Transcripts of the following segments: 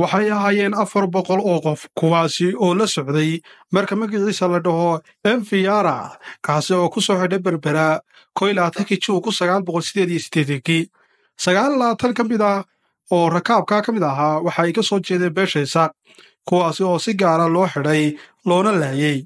waxay ahaayeen afar boqol oo qof kuwaasi oo la socday marka magiciisa la dhaho emfiyara kaasi oo ku soo xidhay berbera koylaatanki ah juunku sagaal boqol sideed iyo siddeedankii sagaal labaatan ka mid ah oo rakaabkaa ka mid ahaa waxa ay ka soo jeedeen beesha isaaq kuwaasi oo si gaara loo xidhay loona laayey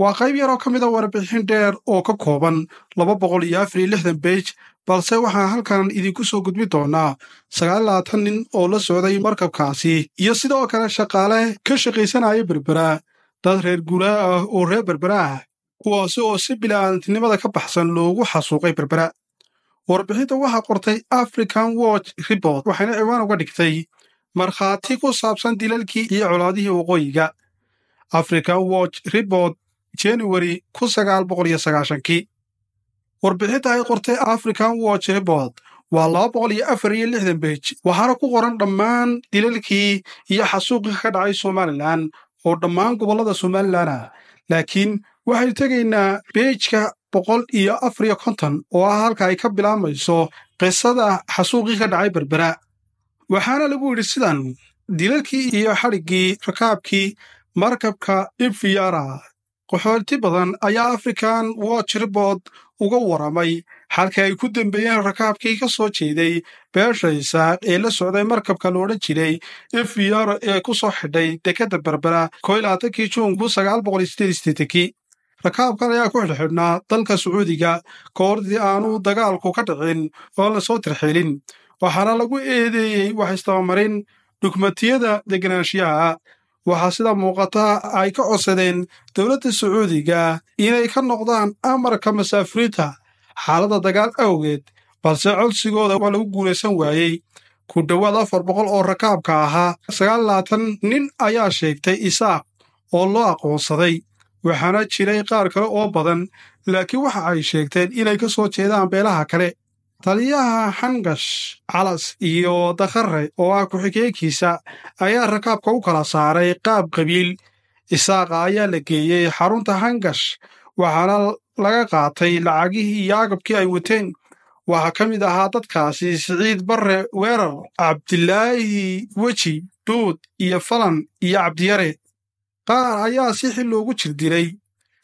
waa qayb yaroo ka mid a ah warbixin dheer oo ka kooban laba boqol iyo afar iyo lixdan beej balse waxaan halkan idinku soo gudbi doonnaa sagaallabaatan nin oo la socday markabkaasi iyo sidoo kale shaqaale ka shaqaysanaya berbera dad reer guulaa ah oo reer berbera ah kuwaasi oo si bila'aantinimada ka baxsan loogu xasuuqay berbera warbixinta waxaa qortay african watch ribord waxayna ciwaan uga dhigtay markhaati ku saabsan dilalkii iyo colaadihii waqooyiga african watch ribord januwari kun sagaal boqol iyo sagaashankii warbixinta ay qortay african watchrebord waa laba boqol iyo afar iyo lixdan bej waxaana ku qoran dhammaan dilalkii iyo xasuuqii ka dhacay somalilan oo dhammaan gobollada somalilan ah laakiin waxaynu tegaynaa bejka boqol iyo afar iyo kontan oo ah halka ay ka bilaabmayso qisada xasuuqii ka dhacay berbera waxaana lagu yidhi sidan dilalkii iyo xadhiggii rakaabkii markabka ifiyara qaxooti badan ayaa afrikan woojribood uga waramay halka ay ku dembeeyeen rakaabkii ka soo jeeday beesha isaaq ee la socday markabka la jiray f r ee ku soo xidhay dekedda berbera koylaatankii juunki rakaabkan ayaa ku xidhxidhnaa dalka sacuudiga koordii aanu dagaalku ka dhicin oo lasoo tirxilin waxaana lagu eedeeyey wax istabamarin dhugmatiyada deganaanshiyaha waxaa sida muuqata ay ka codsadeen dowladda sacuudiga inay ka noqdaan amarka masaafuriinta xaaladda dagaal awgeed balse codsigooda waa lagu guulaysan waayey ku dhowaad afar boqol oo rakaabka ahaa sagaal labaatan nin ayaa sheegtay isaaq oo loo aqoonsaday waxaana jiray qaar kale oo badan laakiin waxa ay sheegteen inay ka soo jeedaan beelaha kale taliyaha xangash calas iyo dakhare oo ah ku-xigeenkiisa ayaa rakaabka u kala saaray qaab qabiil isaaqa ayaa la geeyey xarunta hangash waxaana laga qaatay lacagihii iyo agabkii ay wateen waxaa ka mid ahaa dadkaasi siciid barre weerar cabdilaahi weji duud iyo falan iyo cabdiyare qaar ayaa si xil loogu jir dilay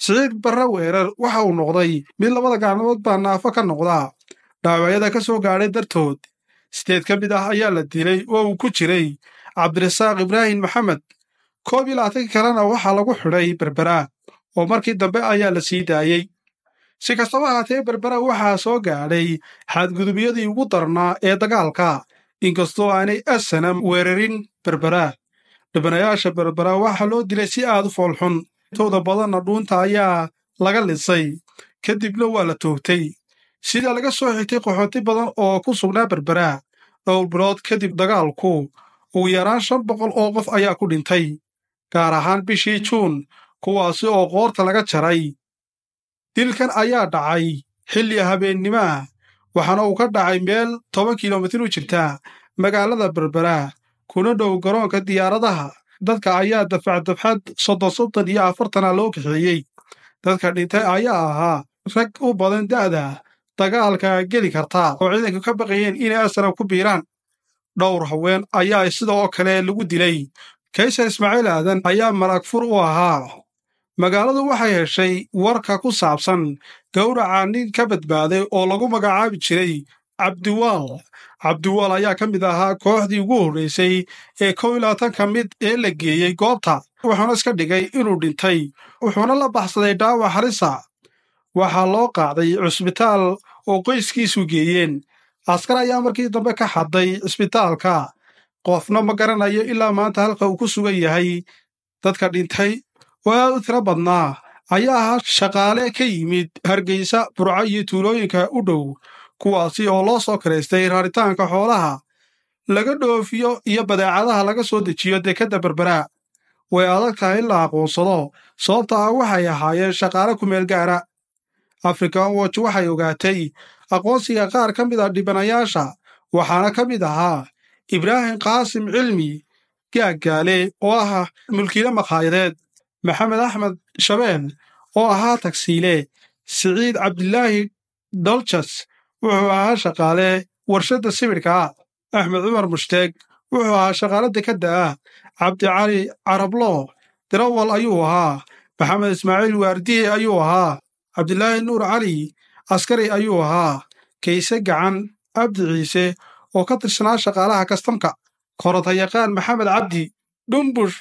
siciid barre weerar waxa uu noqday mid labada gacanoodbaa naafo ka noqdaa dhaawacyada ka soo gaadhay dartood siddeed ka mid ah ayaa la dilay oo uu ku jiray cabdirasaaq ibraahim maxamed koob iyo labaatan kalena waxaa lagu xidhay berberaa oo markii dambe ayaa la sii daayey si kastaba haatee berbera waxaa soo gaadhay xadgudubyadii ugu darnaa ee dagaalka inkastoo aanay asana weerarin berbera dhibanayaasha berbera waxaa loo dilay si aad u foolxun tooda badanna dhuunta ayaa laga lisay kadibna waa la toogtay sida laga soo xigtay qaxooti badan oo ku sugnaa berberaha dhowr bilood kadib dagaalku ugu yaraan shan boqol oo qof ayaa ku dhintay gaar ahaan bishii juun kuwaasi oo qoorta laga jaray dilkan ayaa dhacay xilli habeennimaah waxaana uu ka dhacay meel toban kilomitir u jirta magaalada berberaa kuna dhow garoonka diyaaradaha dadka ayaa dafacdafxad soddon soddon iyo afartana loo kaxeeyey dadka dhintay ayaa ahaa rag u badan da'da dagaalka geli kartaa oo ciidanka ka baqayeen inay asrab ku biiraan dhowr haween ayaa sidoo kale lagu dilay kaysar ismaaciil aadan ayaa maraagfur u ahaa magaaladu waxay heshay warka ku saabsan gowraca nin ka badbaaday oo lagu magacaabi jiray cabdiwaal cabdiwaal ayaa ka mid ahaa kooxdii ugu horraysay ee kow iyo labaatanka mid ee la geeyey goobta wuxuuna iska dhigay inuu dhintay wuxuuna la baxsaday dhaawac xalisa waxaa loo qaaday cusbitaal oo qoyskiisu geeyeen askar ayaa markii dambe ka xadday cusbitaalka qofna ma garanayo ilaa maanta halka uu ku sugan yahay dadka dhintay oo aad u tiro badnaa ayaa ahaa shaqaale ka yimid hargeysa burco iyo tuulooyinka u dhow kuwaasi oo loo soo karaystay raaritaanka xoolaha laga dhoofiyo iyo badeecadaha laga soo dejiyo dekedda berberaa way adag tahay in la aqoonsado sababta ah waxay ahaayeen shaqaale ku meel gaara Africa Watch waxay ogaatay aqoonsiga qaar ka mid ah dhibanayaasha waxaana ka mid ahaa ibraahim qaasim cilmi gaagaale oo ah mulkiile makhaayadeed maxamed axmed shabeel oo ahaa tagsiile siciid cabdilaahi doljas wuxuu ahaa shaqaale warshadda sibidhka axmed cumar mushteeg wuxuu ahaa shaqaale dekadda ah cabdicali carablo darawal ayuu ahaa maxamed ismaaciil waardiye ayuu ahaa cabdilaahi nuur cali askari ayuu ahaa kayse gacan abdi ciise oo ka tirsanaa shaqaalaha kastamka korotayaqaan maxamed cabdi dhumbush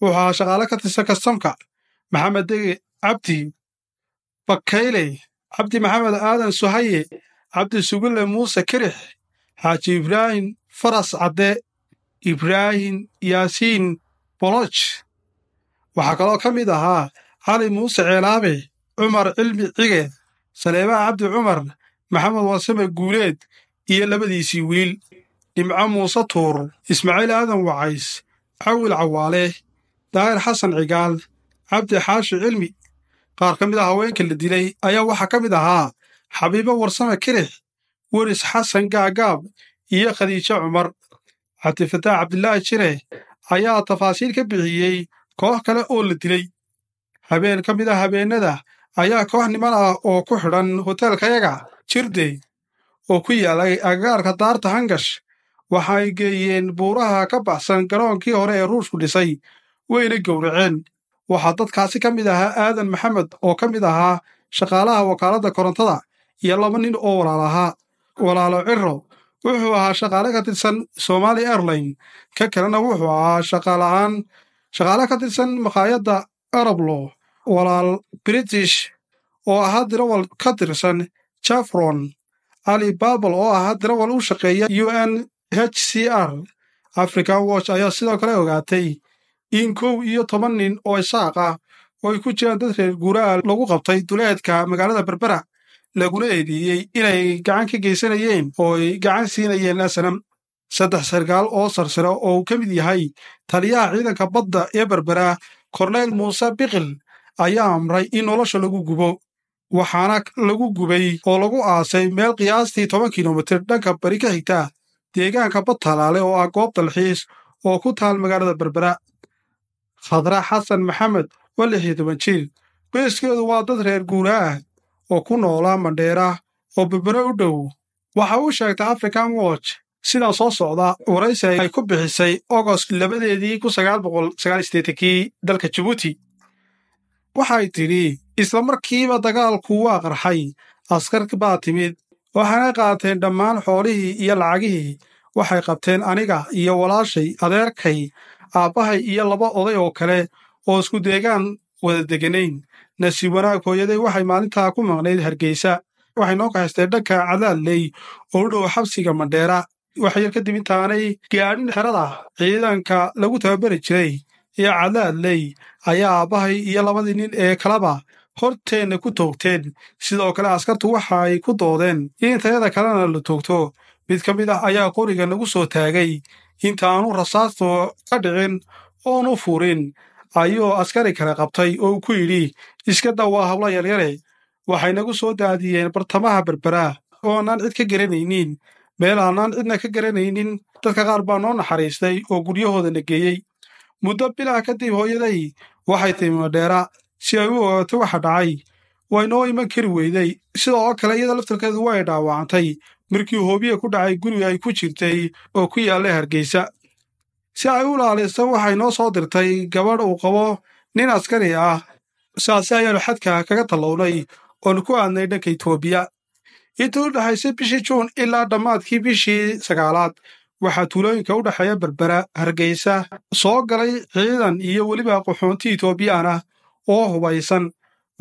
wuxuu ahaa shaqaale ka tirsan kastamka maxamed dege cabdi bakayle cabdi maxamed aadan suhaye cabdi sugille muuse kirix xaaji ibraahim faras cadde ibraahim yaasiin boloj waxaa kaloo ka mid ahaa cali muuse ceelaabe cumar cilmi cige saleebaha cabdi cumar maxamed waasame guuleed iyo labadiisii wiil dhimco muuse tuur ismaaciil aadan wacays cawil cawaale daahir xasan cigaal cabdi xaashi cilmi qaar ka mid ah haweenka la dilay ayaa waxaa ka mid ahaa xabiibo warsame kirix weris xasan gaagaab iyo khadiijo cumar cabdifataax cabdilaahi jire ayaa tafaasiil ka bixiyey koox kale oo la dilay habeen ka mid ah habeennada ayaa koox niman ah oo ku xidhan hoteelkayaga jirdey oo ku yaallay agagaarka daarta hangash waxa ay geeyeen buuraha ka baxsan garoonkii hore ee ruushku dhisay wayna gowraceen waxaa dadkaasi ka mid ahaa aadan maxamed oo ka mid ahaa shaqaalaha wakaaladda korontada iyo laba nin oo walaal walaalo ciro wuxuu ahaa shaqaale ka tirsan somali airline ka kalena wuxuu ahaa shaqaala'aan shaqaale ka tirsan makhaayadda arablo walaal british oo ahaa had dirawal ka tirsan jafron ali babel oo ahaa had dirawal u shaqeeya u n h c r african watch ayaa sidoo kale ogaatay in kow iyo toban nin oo ishaaq ah oo ay ku jiraan dad reer guuraha lagu qabtay duleedka magaalada berbera laguna eedeeyey inay gacan ka geysanayeen oo ay gacan siinayeen asanam saddex sarkaal oo sarsare oo uu ka mid yahay taliyaha ciidanka badda ee berbera korneyl muuse biqil ayaa amray in nolosha lagu gubo waxaana lagu gubay oo lagu aasay meel qiyaastii toban kilomitir dhanka bari ka xigta deegaanka bad talaale oo ah goob dalxiis oo ku taal magaalada berbera khadra xasan maxamed oo lix iyo toban jiir beyskeedu waa dad reer guuraa ah oo ku noolaa mandheera oo berbera u dhow waxa uu sheegtay african watch sidan soo socda waraysi ay ku bixisay ogost labadeedii kun sagaal boqol sagaal sideetankii dalka jabuuti waxay tidhi isla markiiba dagaalku waa qarxay askar baa timid waxaanay qaateen dhammaan xoolihii iyo lacagihii waxay qabteen aniga iyo walaashay adeerkay aabbahay iyo laba oday oo kale oo isku deegaan wada deganayn nasiib wanaag hooyaday waxay maalintaa ku maqnayd hargeysa waxay noo kahaysteen dhanka cadaadley oo u dhow xabsiga mandheera waxay waxyar kadib intaanay gaadhin xerada ciidanka lagu tababari jiray iyo cadaadley ayaa aabbahay iyo labadii nin ee kaleba horteenna ku toogteen sidoo kale askartu waxa ay ku doodeen in tayada kalena la toogto mid ka mid ah ayaa qoriga nagu soo taagay intaanu rasaastu ka dhicin oonu furin ayuu askari kale qabtay oo ku yidhi iska dhawaa hawla yaryare waxay nagu soo daadiyeen bartamaha berbera oo aanaan cid ka garanaynin meel aanaan cidna ka garanaynin dadka qaar baa noo naxariistay oo guryahoodana geeyey muddo bilah kadib hooyaday waxay timi dheera si ay u ogaato waxa dhacay waa inoo iman kari weyday sida oo kale iyada laftarkeedu way dhaawacantay markii hoobiya ku dhacay guriga ay ku jirtay oo ku yaallay hargeysa si ay u ilaaliso waxay noo soo dirtay gabadh uu qabo nin askari ah saase ayaanu xadka kaga tallownay oonu ku aadnay dhanka etoobiya intii u dhexaysay bishii juun ilaa dhammaadkii bishii sagaalaad waxaa tuulooyinka u dhexeeya berbera hargeysa soo galay ciidan iyo weliba qaxoonti itoobiyaan ah oo hubaysan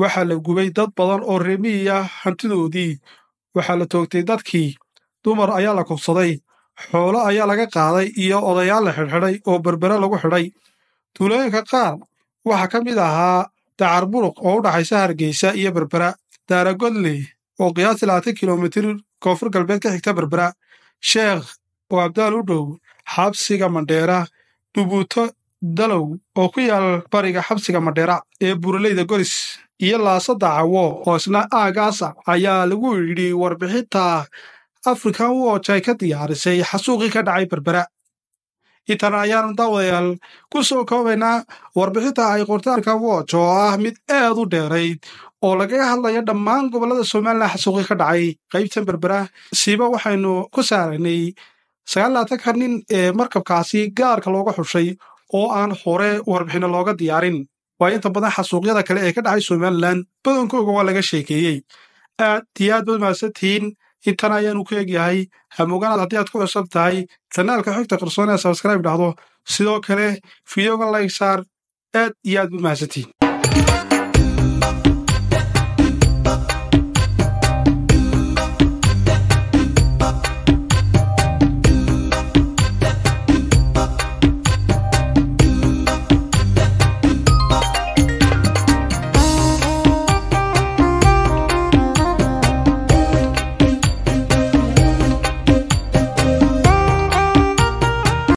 waxaa la gubay dad badan oo ah hantidoodii waxaa la toogtay dadkii dumar ayaa la kufsaday xoolo ayaa laga qaaday iyo odayaal la xidhxidhay oo berbera lagu xidhay tuulooyinka qaar waxaa ka mid ahaa dacarmuruq oo u dhaxaysa hargeysa iyo berbera daaragodle oo qiyaastii labaatan kilomitir koonfur galbeed ka xigta berbera sheekh oo abdaal u dhow xabsiga mandheera dhubuuto dalow oo ku yaal bariga xabsiga mandheera ee buuraleyda goris iyo laasada cawo oo isna aagaasa ah ayaa lagu yidhi warbixinta afrikan woojay ka diyaarisay xasuuqii ka dhacay berbera intan ayaanu daawadayaal ku soo koobaynaa warbixinta ay qortay afrikan wooj oo ah mid aad u dheerayd oo lagaga hadlaya dhammaan gobollada somalilan xasuuqii ka dhacay qaybtan berbera siiba waxaynu ku saaranay sagaallaatan ka nin ee eh, markabkaasi gaarka looga xushay oo aan hore warbixinno looga diyaarin waa inta badan xasuuqyada kale ee ka dhacay somalilan badankooga waa laga sheekeeyey aad iyo aad baad mahadsantihiin intan ayaanu ku egyahay hamooganaad haddii aad ku cusab tahay janaalka xogta qarsoon ee sabskraib dhahdo sidoo kale fideoga saar aad iyo aad baad mahadsantihiin